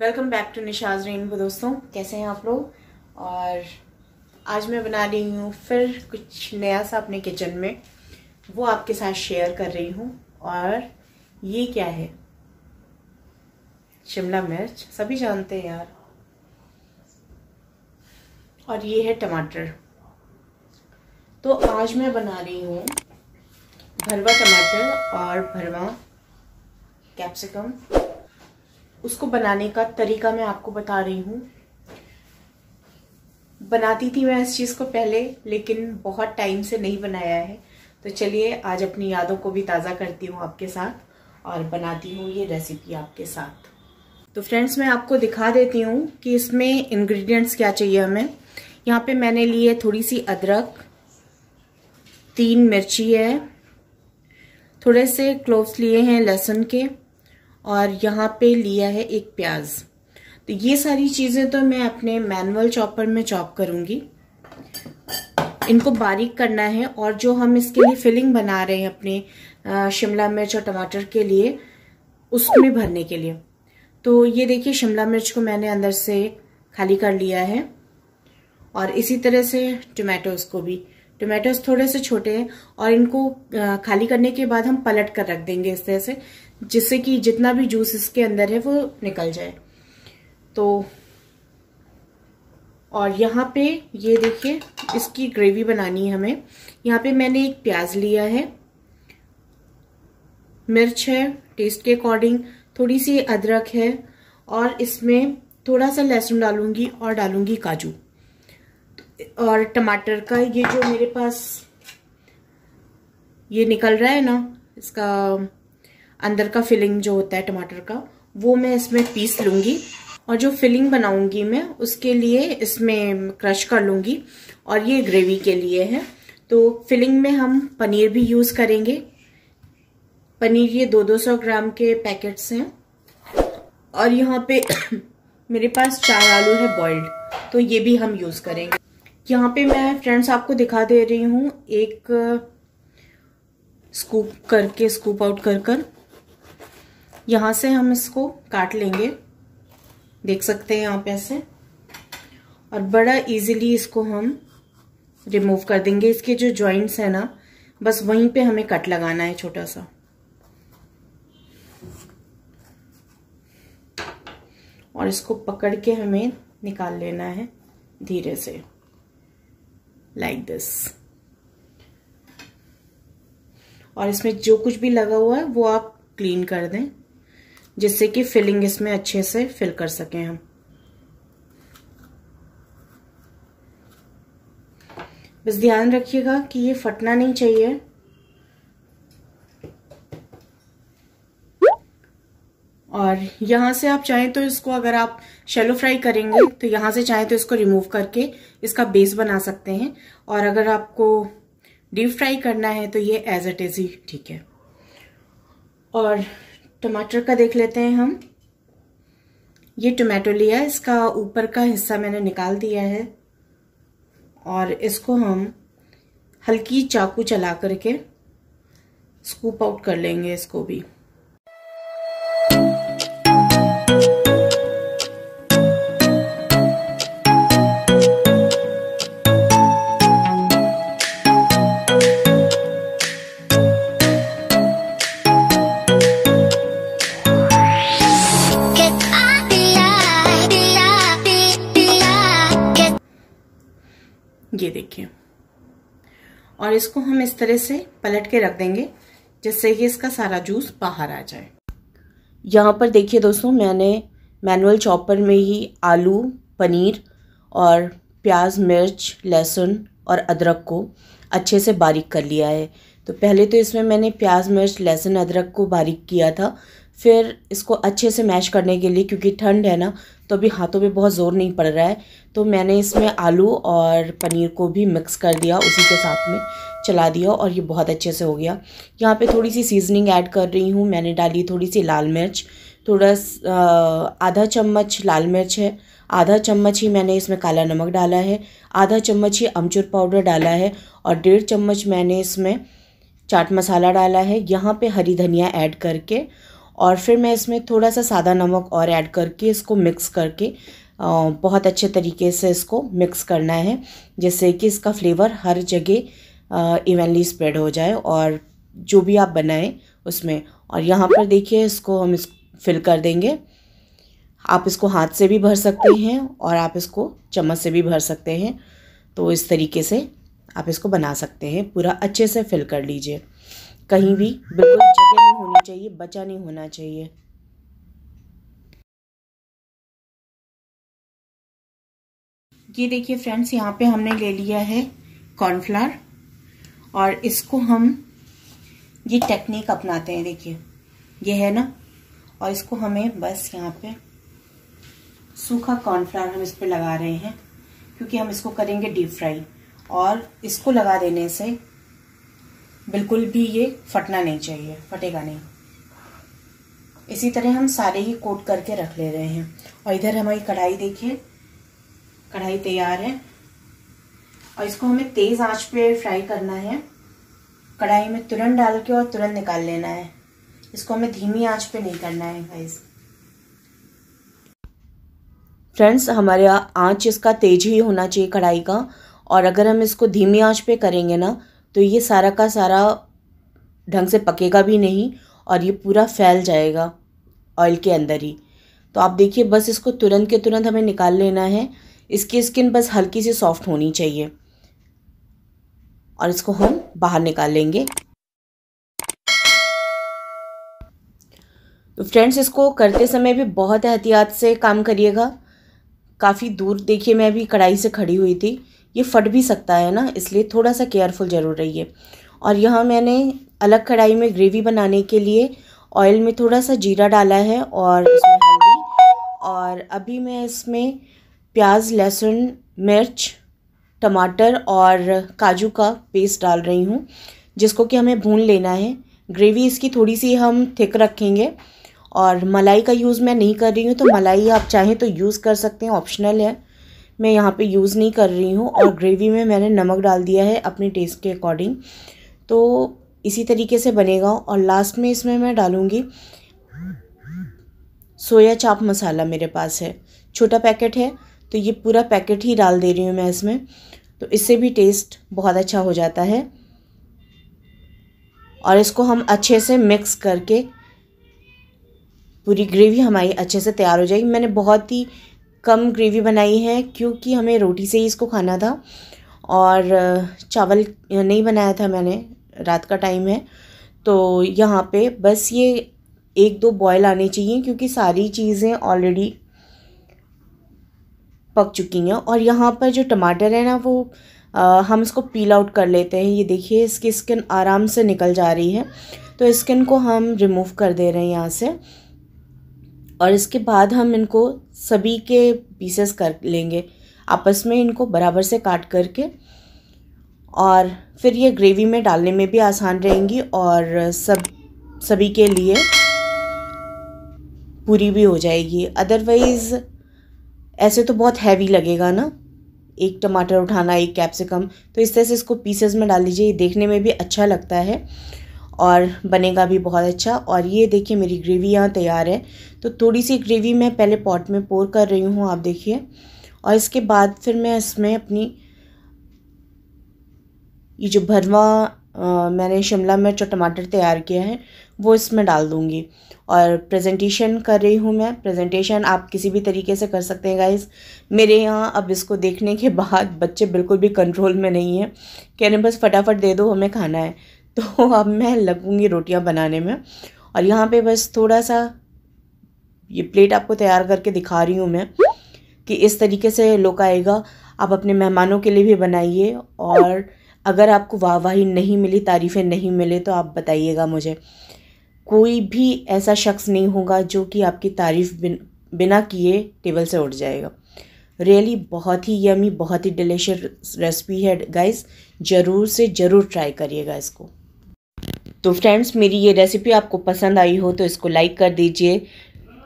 welcome back to Nisha's Rainbow दोस्तों कैसे हैं आप लोग और आज मैं बना रही हूँ फिर कुछ नया सा अपने किचन में वो आपके साथ शेयर कर रही हूँ और ये क्या है शिमला मिर्च सभी जानते हैं यार और ये है टमाटर तो आज मैं बना रही हूँ भरवा टमाटर और भरवा कैप्सिकम उसको बनाने का तरीका मैं आपको बता रही हूँ बनाती थी मैं इस चीज़ को पहले लेकिन बहुत टाइम से नहीं बनाया है तो चलिए आज अपनी यादों को भी ताज़ा करती हूँ आपके साथ और बनाती हूँ ये रेसिपी आपके साथ तो फ्रेंड्स मैं आपको दिखा देती हूँ कि इसमें इंग्रेडिएंट्स क्या चाहिए हमें यहाँ पे मैंने लिए थोड़ी सी अदरक तीन मिर्ची है थोड़े से क्लोव्स लिए हैं लहसुन के और यहाँ पे लिया है एक प्याज तो ये सारी चीज़ें तो मैं अपने मैनुअल चॉपर में चॉप करूंगी इनको बारीक करना है और जो हम इसके लिए फिलिंग बना रहे हैं अपने शिमला मिर्च और टमाटर के लिए उसमें भरने के लिए तो ये देखिए शिमला मिर्च को मैंने अंदर से खाली कर लिया है और इसी तरह से टोमेटोज को भी टोमेटोज थोड़े से छोटे हैं और इनको खाली करने के बाद हम पलट कर रख देंगे इस तरह से जिससे कि जितना भी जूस इसके अंदर है वो निकल जाए तो और यहाँ पे ये देखिए इसकी ग्रेवी बनानी है हमें यहाँ पे मैंने एक प्याज लिया है मिर्च है टेस्ट के अकॉर्डिंग थोड़ी सी अदरक है और इसमें थोड़ा सा लहसुन डालूंगी और डालूंगी काजू और टमाटर का ये जो मेरे पास ये निकल रहा है ना इसका अंदर का फिलिंग जो होता है टमाटर का वो मैं इसमें पीस लूँगी और जो फिलिंग बनाऊंगी मैं उसके लिए इसमें क्रश कर लूँगी और ये ग्रेवी के लिए है तो फिलिंग में हम पनीर भी यूज़ करेंगे पनीर ये दो दो सौ ग्राम के पैकेट्स हैं और यहाँ पे मेरे पास चार आलू है बॉइल्ड तो ये भी हम यूज़ करेंगे यहाँ पे मैं फ्रेंड्स आपको दिखा दे रही हूँ एक स्कूप करके स्कूप आउट कर कर यहां से हम इसको काट लेंगे देख सकते हैं आप ऐसे और बड़ा इजीली इसको हम रिमूव कर देंगे इसके जो ज्वाइंट्स है ना बस वहीं पे हमें कट लगाना है छोटा सा और इसको पकड़ के हमें निकाल लेना है धीरे से लाइक दिस और इसमें जो कुछ भी लगा हुआ है वो आप क्लीन कर दें जिससे कि फिलिंग इसमें अच्छे से फिल कर सकें हम बस ध्यान रखिएगा कि ये फटना नहीं चाहिए और यहाँ से आप चाहें तो इसको अगर आप शेलो फ्राई करेंगे तो यहाँ से चाहें तो इसको रिमूव करके इसका बेस बना सकते हैं और अगर आपको डीप फ्राई करना है तो ये एज इट इज़ ही ठीक है और टमाटर का देख लेते हैं हम ये टमाटो लिया इसका ऊपर का हिस्सा मैंने निकाल दिया है और इसको हम हल्की चाकू चला करके स्कूप आउट कर लेंगे इसको भी ये देखिए और इसको हम इस तरह से पलट के रख देंगे जिससे कि इसका सारा जूस बाहर आ जाए यहाँ पर देखिए दोस्तों मैंने मैनुअल चॉपर में ही आलू पनीर और प्याज मिर्च लहसुन और अदरक को अच्छे से बारीक कर लिया है तो पहले तो इसमें मैंने प्याज मिर्च लहसुन अदरक को बारीक किया था फिर इसको अच्छे से मैश करने के लिए क्योंकि ठंड है ना तो अभी हाथों पे बहुत ज़ोर नहीं पड़ रहा है तो मैंने इसमें आलू और पनीर को भी मिक्स कर दिया उसी के साथ में चला दिया और ये बहुत अच्छे से हो गया यहाँ पे थोड़ी सी सीजनिंग ऐड कर रही हूँ मैंने डाली थोड़ी सी लाल मिर्च थोड़ा आधा चम्मच लाल मिर्च है आधा चम्मच ही मैंने इसमें काला नमक डाला है आधा चम्मच ही अमचूर पाउडर डाला है और डेढ़ चम्मच मैंने इसमें चाट मसाला डाला है यहाँ पे हरी धनिया ऐड करके और फिर मैं इसमें थोड़ा सा सादा नमक और ऐड करके इसको मिक्स करके बहुत अच्छे तरीके से इसको मिक्स करना है जिससे कि इसका फ्लेवर हर जगह इवनली स्प्रेड हो जाए और जो भी आप बनाएं उसमें और यहाँ पर देखिए इसको हम इस फिल कर देंगे आप इसको हाथ से भी भर सकते हैं और आप इसको चम्मच से भी भर सकते हैं तो इस तरीके से आप इसको बना सकते हैं पूरा अच्छे से फिल कर लीजिए कहीं भी बिल्कुल जगह नहीं होनी चाहिए बचा नहीं होना चाहिए ये देखिए फ्रेंड्स यहाँ पे हमने ले लिया है कॉर्नफ्लावर और इसको हम ये टेक्निक अपनाते हैं देखिए ये है ना और इसको हमें बस यहाँ पे सूखा कॉर्नफ्लावर हम इस पर लगा रहे हैं क्योंकि हम इसको करेंगे डीप फ्राई और इसको लगा देने से बिल्कुल भी ये फटना नहीं चाहिए फटेगा नहीं इसी तरह हम सारे ही कोट करके रख ले रहे हैं और इधर हमारी कढ़ाई देखिए कढ़ाई तैयार है और इसको हमें तेज़ आंच पे फ्राई करना है कढ़ाई में तुरंत डाल के और तुरंत निकाल लेना है इसको हमें धीमी आंच पे नहीं करना है गाइस फ्रेंड्स हमारे आंच इसका तेज ही होना चाहिए कढ़ाई का और अगर हम इसको धीमी आंच पे करेंगे ना तो ये सारा का सारा ढंग से पकेगा भी नहीं और ये पूरा फैल जाएगा ऑयल के अंदर ही तो आप देखिए बस इसको तुरंत के तुरंत हमें निकाल लेना है इसकी स्किन बस हल्की सी सॉफ्ट होनी चाहिए और इसको हम बाहर निकाल लेंगे तो फ्रेंड्स इसको करते समय भी बहुत एहतियात से काम करिएगा काफ़ी दूर देखिए मैं अभी कढ़ाई से खड़ी हुई थी ये फट भी सकता है ना इसलिए थोड़ा सा केयरफुल ज़रूर रहिए और यहाँ मैंने अलग कढ़ाई में ग्रेवी बनाने के लिए ऑयल में थोड़ा सा जीरा डाला है और इसमें हल्दी और अभी मैं इसमें प्याज लहसुन मिर्च टमाटर और काजू का पेस्ट डाल रही हूँ जिसको कि हमें भून लेना है ग्रेवी इसकी थोड़ी सी हम थिक रखेंगे और मलाई का यूज़ मैं नहीं कर रही हूँ तो मलाई आप चाहें तो यूज़ कर सकते हैं ऑप्शनल है मैं यहाँ पे यूज़ नहीं कर रही हूँ और ग्रेवी में मैंने नमक डाल दिया है अपने टेस्ट के अकॉर्डिंग तो इसी तरीके से बनेगा और लास्ट में इसमें मैं डालूँगी सोया चाप मसाला मेरे पास है छोटा पैकेट है तो ये पूरा पैकेट ही डाल दे रही हूँ मैं इसमें तो इससे भी टेस्ट बहुत अच्छा हो जाता है और इसको हम अच्छे से मिक्स करके पूरी ग्रेवी हमारी अच्छे से तैयार हो जाएगी मैंने बहुत ही कम ग्रेवी बनाई है क्योंकि हमें रोटी से ही इसको खाना था और चावल नहीं बनाया था मैंने रात का टाइम है तो यहाँ पे बस ये एक दो बॉयल आने चाहिए क्योंकि सारी चीज़ें ऑलरेडी पक चुकी हैं और यहाँ पर जो टमाटर है ना वो आ, हम इसको पील आउट कर लेते हैं ये देखिए इसकी स्किन आराम से निकल जा रही है तो स्किन को हम रिमूव कर दे रहे हैं यहाँ से और इसके बाद हम इनको सभी के पीसेस कर लेंगे आपस में इनको बराबर से काट करके और फिर ये ग्रेवी में डालने में भी आसान रहेंगी और सब सभी के लिए पूरी भी हो जाएगी अदरवाइज़ ऐसे तो बहुत हैवी लगेगा ना एक टमाटर उठाना एक कैप्सिकम तो इस तरह से इसको पीसेस में डाल लीजिए ये देखने में भी अच्छा लगता है और बनेगा भी बहुत अच्छा और ये देखिए मेरी ग्रेवी यहाँ तैयार है तो थोड़ी सी ग्रेवी मैं पहले पॉट में पोर कर रही हूँ आप देखिए और इसके बाद फिर मैं इसमें अपनी ये जो भरवा मैंने शिमला मिर्च और टमाटर तैयार किया है वो इसमें डाल दूँगी और प्रेजेंटेशन कर रही हूँ मैं प्रेजेंटेशन आप किसी भी तरीके से कर सकते हैं गाइस मेरे यहाँ अब इसको देखने के बाद बच्चे बिल्कुल भी कंट्रोल में नहीं है कह रहे बस फटाफट दे दो हमें खाना है तो अब मैं लगूँगी रोटियाँ बनाने में और यहाँ पे बस थोड़ा सा ये प्लेट आपको तैयार करके दिखा रही हूँ मैं कि इस तरीके से लोग आएगा आप अपने मेहमानों के लिए भी बनाइए और अगर आपको वाहवाही नहीं मिली तारीफ़ें नहीं मिले तो आप बताइएगा मुझे कोई भी ऐसा शख्स नहीं होगा जो कि आपकी तारीफ़ बिन बिना किए टेबल से उठ जाएगा रियली बहुत ही यमी बहुत ही डिलीशियस रेसिपी है गाइस ज़रूर से ज़रूर ट्राई करिएगा इसको तो फ्रेंड्स मेरी ये रेसिपी आपको पसंद आई हो तो इसको लाइक कर दीजिए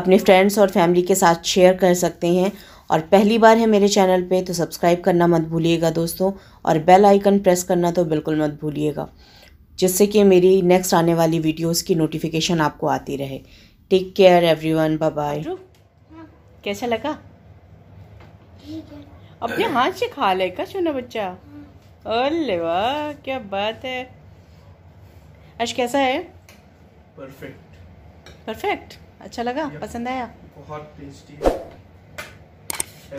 अपने फ्रेंड्स और फैमिली के साथ शेयर कर सकते हैं और पहली बार है मेरे चैनल पे तो सब्सक्राइब करना मत भूलिएगा दोस्तों और बेल आइकन प्रेस करना तो बिल्कुल मत भूलिएगा जिससे कि मेरी नेक्स्ट आने वाली वीडियोस की नोटिफिकेशन आपको आती रहे take care everyone bye bye कैसा लगा अपने हाथ से खा लेगा सोना बच्चा अल्ले वाह क्या बात है अश कैसा है परफेक्ट परफेक्ट अच्छा लगा पसंद आया बहुत टेस्टी है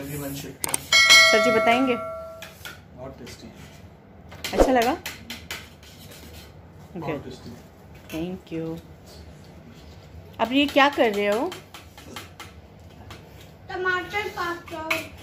एवरीवन शुड सर जी बताएंगे बहुत टेस्टी अच्छा लगा गुड थैंक यू अब ये क्या कर रहे हो टमाटर पास्ता